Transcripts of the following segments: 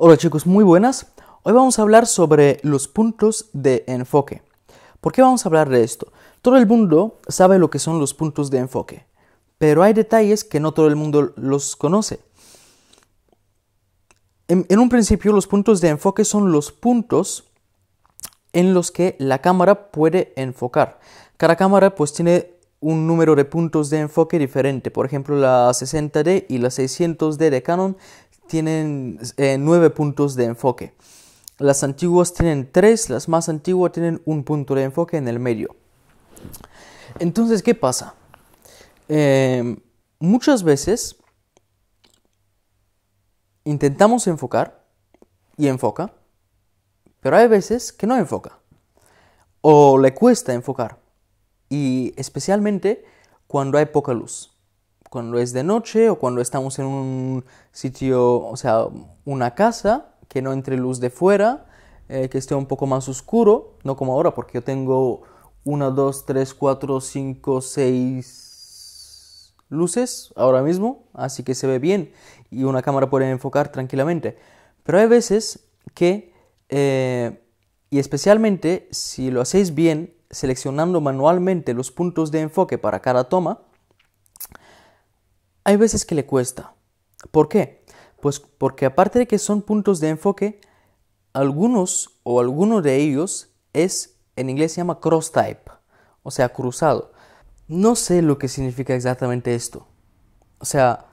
Hola chicos, muy buenas. Hoy vamos a hablar sobre los puntos de enfoque. ¿Por qué vamos a hablar de esto? Todo el mundo sabe lo que son los puntos de enfoque, pero hay detalles que no todo el mundo los conoce. En, un principio los puntos de enfoque son los puntos en los que la cámara puede enfocar. Cada cámara pues, tiene un número de puntos de enfoque diferente. Por ejemplo, la 60D y la 600D de Canon tienen eh, nueve puntos de enfoque. Las antiguas tienen tres, las más antiguas tienen un punto de enfoque en el medio. Entonces, ¿qué pasa? Em, muchas veces intentamos enfocar y enfoca, pero hay veces que no enfoca o le cuesta enfocar y especialmente cuando hay poca luz cuando es de noche o cuando estamos en un sitio, o sea, una casa, que no entre luz de fuera, eh, que esté un poco más oscuro, no como ahora, porque yo tengo 1, 2, 3, 4, 5, 6 luces ahora mismo, así que se ve bien y una cámara puede enfocar tranquilamente. Pero hay veces que, eh, y especialmente si lo hacéis bien, seleccionando manualmente los puntos de enfoque para cada toma, hay veces que le cuesta. ¿Por qué? Pues porque aparte de que son puntos de enfoque, algunos o alguno de ellos es, en inglés se llama cross type, o sea, cruzado. No sé lo que significa exactamente esto. O sea,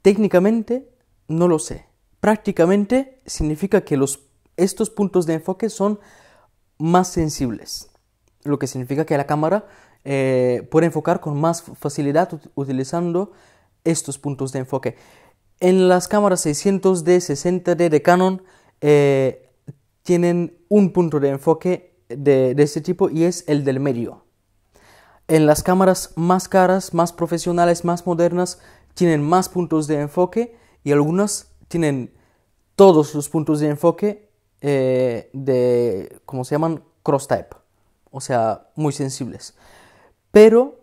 técnicamente no lo sé. Prácticamente significa que los, estos puntos de enfoque son más sensibles, lo que significa que la cámara eh, enfocar con más facilidad utilizando estos puntos de enfoque. En las cámaras 600D, 60D de Canon eh, tienen un punto de enfoque de, este tipo y es el del medio. En las cámaras más caras, más profesionales, más modernas, tienen más puntos de enfoque y algunas tienen todos los puntos de enfoque eh, de, ¿cómo se llaman? Cross type, o sea, muy sensibles. Pero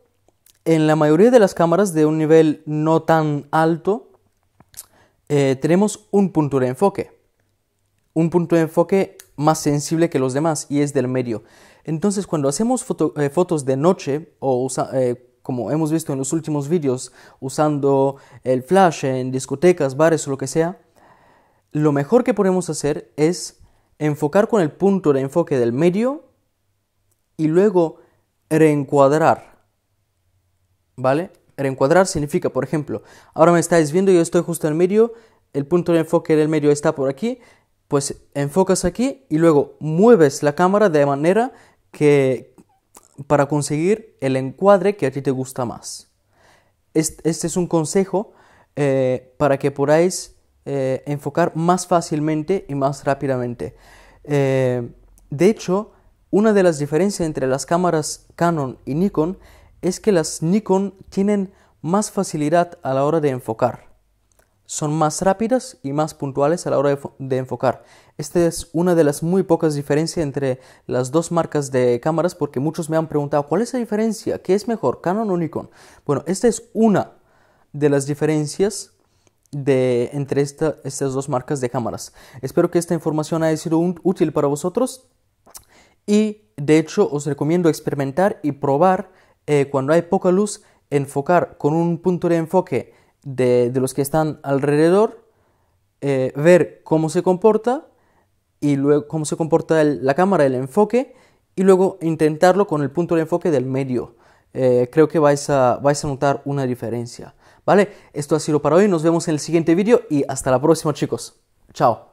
en la mayoría de las cámaras de un nivel no tan alto, eh, tenemos un punto de enfoque. Un punto de enfoque más sensible que los demás y es del medio. Entonces cuando hacemos eh, fotos de noche o eh, como hemos visto en los últimos vídeos usando el flash en discotecas, bares o lo que sea, lo mejor que podemos hacer es enfocar con el punto de enfoque del medio y luego reencuadrar. ¿Vale? Reencuadrar significa, por ejemplo, ahora me estáis viendo, yo estoy justo en el medio, el punto de enfoque del medio está por aquí, pues enfocas aquí y luego mueves la cámara de manera que para conseguir el encuadre que a ti te gusta más. Este, es un consejo eh, para que podáis eh, enfocar más fácilmente y más rápidamente. Eh, de hecho, una de las diferencias entre las cámaras Canon y Nikon es que las Nikon tienen más facilidad a la hora de enfocar. Son más rápidas y más puntuales a la hora de enfocar. Esta es una de las muy pocas diferencias entre las dos marcas de cámaras porque muchos me han preguntado cuál es la diferencia, qué es mejor, Canon o Nikon. Bueno, esta es una de las diferencias de, entre estas dos marcas de cámaras. Espero que esta información haya sido útil para vosotros. Y de hecho os recomiendo experimentar y probar eh, cuando hay poca luz, enfocar con un punto de enfoque de, los que están alrededor, eh, ver cómo se comporta y luego cómo se comporta la cámara, el enfoque, y luego intentarlo con el punto de enfoque del medio. Eh, creo que vais a, vais a notar una diferencia. ¿Vale? Esto ha sido para hoy. Nos vemos en el siguiente vídeo y hasta la próxima, chicos. Chao.